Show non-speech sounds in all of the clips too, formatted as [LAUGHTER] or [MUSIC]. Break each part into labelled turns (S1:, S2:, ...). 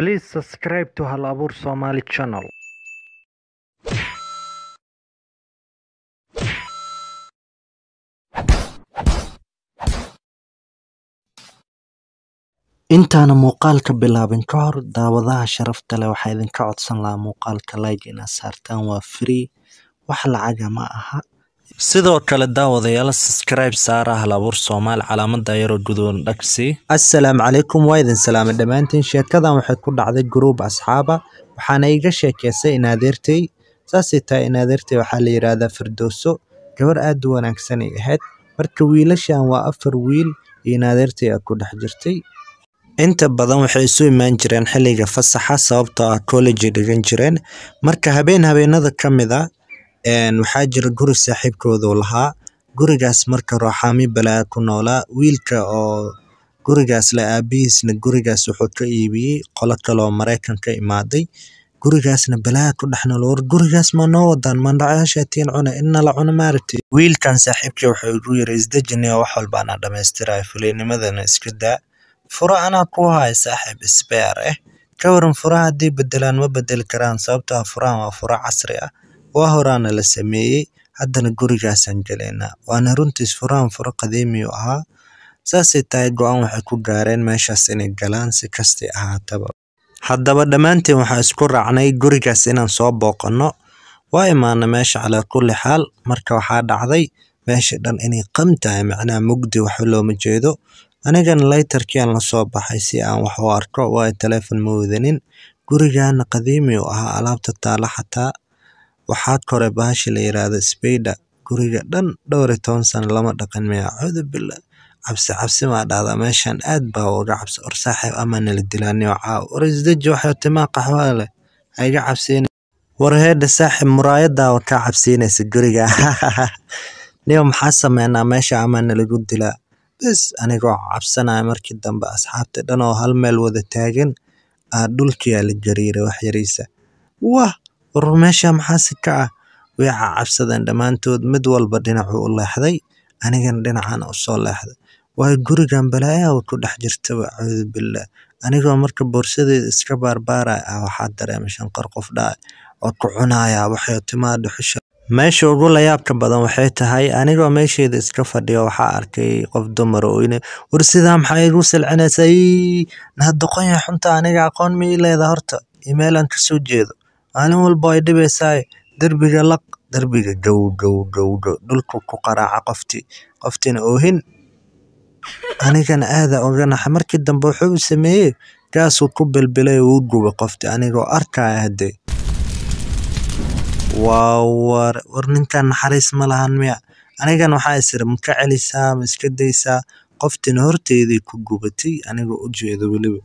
S1: Please subscribe to Hal Abuur Somali channel. intaana muuqaalka bilaabin ka hor daawadaha sharafta leh waxaa idinka codsan lahaa muuqaalka like inaad saartaan waa free wax lacaga ah ma aha sidoo kale daawadayaal subscribe saara halabuur soomaali calaamada yaroo gudoon dhagsi assalaamu calaykum waa idin salaamay dhammaantiin sheekadan waxay ku dhacday gruub asxaaba waxaana iga sheekeysay in saasay tahay in waxaa la yidhaahdaa firdowso gabar aad u wanaagsan ahayd marka wiilashan waa afar wiil iyo in ku dhex jirtay inta badan waxay isu imaan jireen xilliga fasaxa sababtoo ah college dhigan jireen marka habeen habeenada ka mid a ah, waxaa jira guri saaxiibkoodu lahaa gurigaas marka rooxaami balaa ku noolaa wiilka oo gurigaas la aabihiisna gurigaas wuxuu ka iibiyey qolo kaloo maraykan imaaday gurigaasna balaa ku dhexnool war gurigaas ma noo wadaan mandhacayaashaatiin cune inna cuno maaragtay wiilkan saaxiibkii wuxuu igu yiri isdejiniyo wax walbaana dhammaystiraya fulaynimadana iska daa furo anaa kuu haya saaxiib isbeer eh ka waran furaha haddii bedelaan ma bedeli karaan sababtoo ah waa furo casri ah Waa horaana la sameeyey. Haddana gurigaasaan gelaynaa. Waana runtii furaan furo qadiimi u ahaa. Saasay tahay go'aan waxay ku gaareen meeshaas inay galaan si kastay ahaataba. Haddaba dhammaanteen waxaan isku raacnay gurigaas inaan soo booqanno. Waa imaana meesha calaa kulli xaal. Marka waxaa dhacday meesha dhan inay qamtahay macnaha mugdi waxa looma jeedo. Anigana laytarkii aan la baxay si aan wax u arko. Waayo telefoon ma wadanin. Gurigaana qadiimi u ahaa alaabta taala xataa. Waxaa kore bahasha layirahdo spider guriga dhan dhowri toban sano lama dhaqan miya cudur bila cabsi cabsi ma dhahdaa meeshan aad baa uga cabsi or ama nala dilaaniyo caaw war isdeji timaa qaxwaa leh ha iga cabsiin war heedha saaxiib kaa cabsiinaysa guriga [LAUGHS] niyo maxaa sameynaa meesha ama nalagu dilaa bes anigoo cabsanaya markii dambe asxaabta dhan oo hal meel wada taagan aa dhulkiyaa la gariiray wax yariisa wah War mesha maxaa ah way cacabsadhen damantodh mid walba dinacu uulexdhey anigana dinacan uusolexdhe wayo kurigan balaya way kudaxjirte wacudhu billah anigo marka borsadheyda iskabarbaray aa ah, waxan dareme shanqar qof dacey oo kucunaya waxyo timaha duxusha. Mesha ogulayabka badhan waxay tahay anigo mesheyda iskafadiyo waxan arkey qof dumar oo inay war sidhan maxaa igusilcineysa iiii hada doqon yaxunta aniga aqon maileyda horta imel an kasojedho. Maalin walba ay dhibaysaa, derbiga laq, derbiga jaw jaw jawjo, dhulku ku garaaca qoftii, qoftina oohin. Anigana aad aan Markii dambe wuxuu i sameeyay gaasuu ku bilbilay wuu gubay qoftii anigoo arkaya hadee. Waa war war ninkaan naxariis ma lahan miya. Anigana waxaa is maka celisaa, ma iska daysaa qoftina horteedii ku gubatay anigoo u jeedo weliba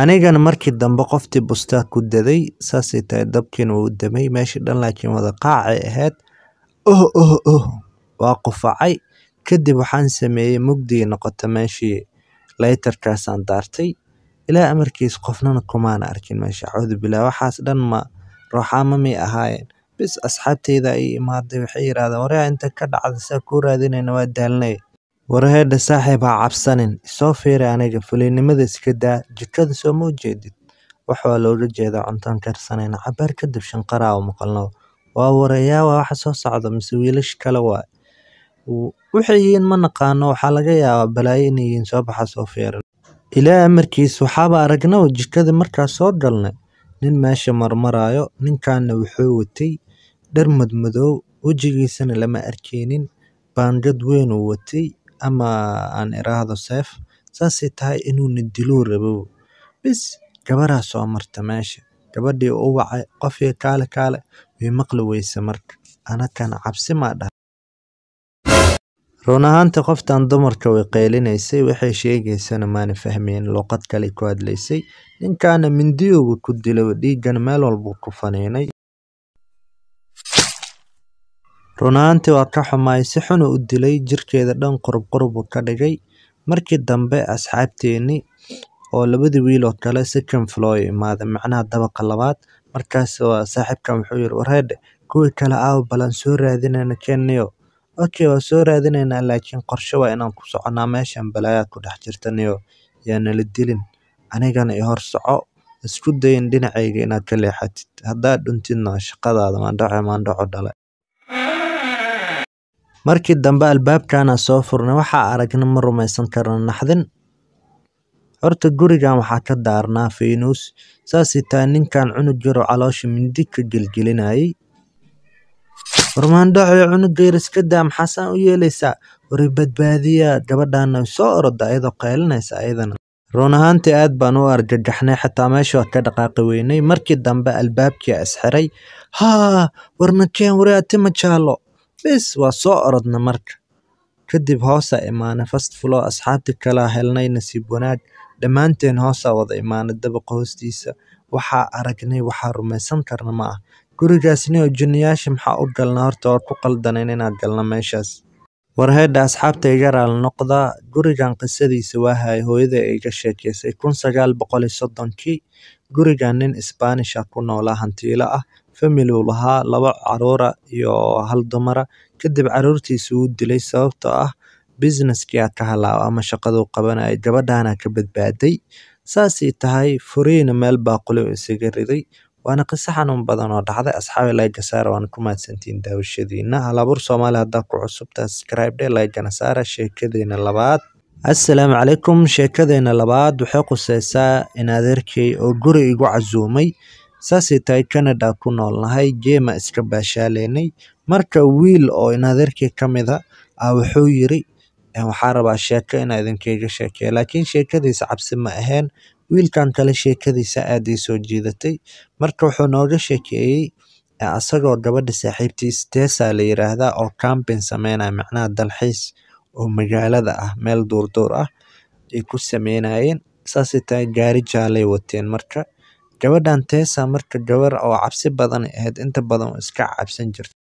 S1: anigana markii dambe qoftii bustaa ku daday saasay tahay dabkina wuudamey meshi daan laakiin wadaqac aay ehed oh oh oh wanqufacey kadib waxaan sameeyey mugdi noqota noqote laytarkaasaan daartay ilaa amarkiis qofnana kumaana arkin mesha audu billahi waxas daan ruxaa mami ahaayen bis asxabteyda ayeey imaade waxaay yiraahdeen wareey inta kadacde saa kuradineyna waadaalney. Warhadha cabsanin hacabsanin isofiri aniga fulinimada iskadaa jikadha somajedid wax walodajeda cuntan karsanen caber kadib shanqara umakalno wawareyawa waxa sosocdo mise wilasha kale waye waxay yihin manaqano waxa lagayaba balayo inay yihin sobaxa sofirin. Illahey amarkis waxaba aragna jikadha markas sogalne nin meesha marmaraayo ninkaana wuxuu watay dar madmadow wajigisana lama arkeynin baangad weyn watay ama aan iraahdo seef saasay tahay inuuna diluu rabow bis gabaraa soo marta meesha gabadhii u wacay qofii kaale kaale way maqli weyse marka anakana cabsi maa dhahay run ahaantii qoftan dumarka way qeylinaysay waxay sheegaysana maana fahmayn luuqad kale ku hadlaysay ninkaana mindiyuuba ku dilow dhiiggan meel walbuu ku faniinay Runtii waa ka xumahay, si xun u dilay, jirkeeda dhan qurub-qurub buu ka dhigay. Markii dambe asxaabteennii oo labadii wiil oo kale second floor ay imaadeen, macnaha dabaqa labaad. Markaas waa saaxiibkan wuxuu yiri wareede kuwii kale aaw balan soo raadinayna keenniyo. Okay waa soo raadinaynaa laakiin qorshe waa inaan ku soconaa meeshan balaayaa ku dhex jirta niyo yaa dilin. Anigana i hor soco isku dayin dhinacayga inaad ka leexatid. Haddaad dhuntidna shaqadaada maandhaco maandhaco dhala. Markii dambe albaabkaana soo furnay waxaan aragne ma rumaysan karno naxdin. Horta gurigan waxaan ka daarnaa feynuus sas ninkan cunug yar caloosha mindi ka gelgelinayay. Warmaandhaxyo cunuga yar iska daa maxaa saan u yeelaysaa war badbaadiya gabadhan soo oroda iyadoo qaylinaysa ayadana. Run ahaantii aad baan u argagaxnay xataa meesha waa ka dhaqaaqi weynay markii dambe albaabkii is xiray haa war wari ati jaallo Bees waa soo orodna marka, kadib hoos aa iimane first floor asxabti kala helney nasib wanaag dhammaanteen hoosa wada iimane dabaq hoostiisa waxaa aragnay waxaa rumaysan karna maaha ,kurigas nio jiniyashi maxa ugalna horta wad kuqaldanayn inad galna meshas. War heda asxabta igarali noqda gurigan qisadisa wahaye hooyadey aa igashekese kun sagal boqol iyo sodonki gurigan nin isbaanisha ah ku noolaa hantila ah. Family uu lahaa laba caruura iyo hal dumara Kadib carruurtiisii wuu dilay sababtoo ah business ka halaabay ama shaqaduu qabanayay gabadhaana ka badbaaday. Saasay tahay furiina meel baaquli uu isaga riday. Waana qiso xanuun badan oo dhacday. Asxaabi like saara waan ku mahadsantiin daawashadiina. Hal Soomaali haddaa ku cusub subscribe dhe like saara sheekadeena labaad. Assalaamu calaykum. Sheekadeena labaad waxay qusaysaa in oo guri igu casuumay sasey tahay Canada ku noolnahay Jema iska baashaalenay marka wiil oo in adeerkay ka mida ah, ah wuxuu yiri waxaan rabaa sheeko inaa idinkeyga sheekeeyo laakiin sheekadiisa cabsi ma ahayn wiilkan kale sheekadiisa aad ii soo jiidatay marka wuxuu nooga sheekeeyey asagoo gabadha saaxiibtiis Tessa la yiraahdaa oo camping sameynaya macnaha dalxiis oo magaalada ah meel duurduur ah ay ku sameynayeen saasay tahay gaari jaalay wateen marka Gabadhan Tessa marka gabar oo cabsi badan ahayd inta badan iska cabsan jirtay.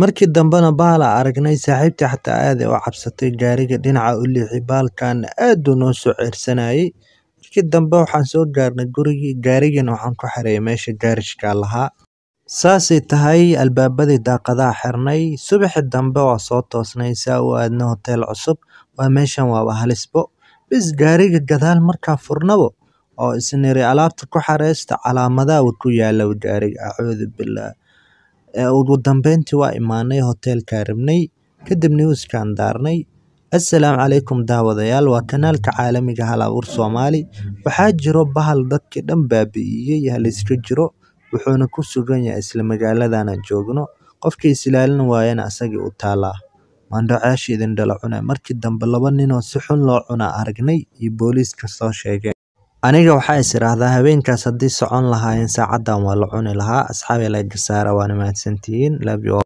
S1: Markii dambena bahal aa aragnay, saaxiibtii xataa aad ay u cabsatay, gaariga dhinaca u liixi, bahalkana aad buu noo soo ceyrsanayay. Markii dambe waxaan soo gaarnay gurigii, gaarigana waxaan ku xareeyay meeshii gaarishka lahaa. Saasay tahay albaabadii daaqadaha xirnay, subaxii dambe waa soo toosnay u aadno hotel cusub, waa meeshan waaba halisbo, bis gaariga gadaal markaa furnabo oo isniri alaabta ku xareysta calaamadaha wuu ku yaalow gaariga acuudu billah. Ugu dambeyntii waa imaanay hotelkaa rabnay, kadib newskaan daarnay. Assalaamu calaykum daawadayaal waa kanaalka caalamiga hal ah, Soomaali. Waxaa jiro bahal dadkii dhan baabi'iyay hal iska jiro. Wuxuuna ku sugan yahay isla joogno qofkii jogno waayana asagii wayana taalaa uutala. idin dhala cune markii dambe laba ninoo si xun loo cunaa aragnay iyo boliska soshegen. Aniga waxaa is isiraxdaa habeenkaas haddii socon lahaayeen saacaddan waa la cuni lahaa asxab ila kasaara waa mahadsantihin.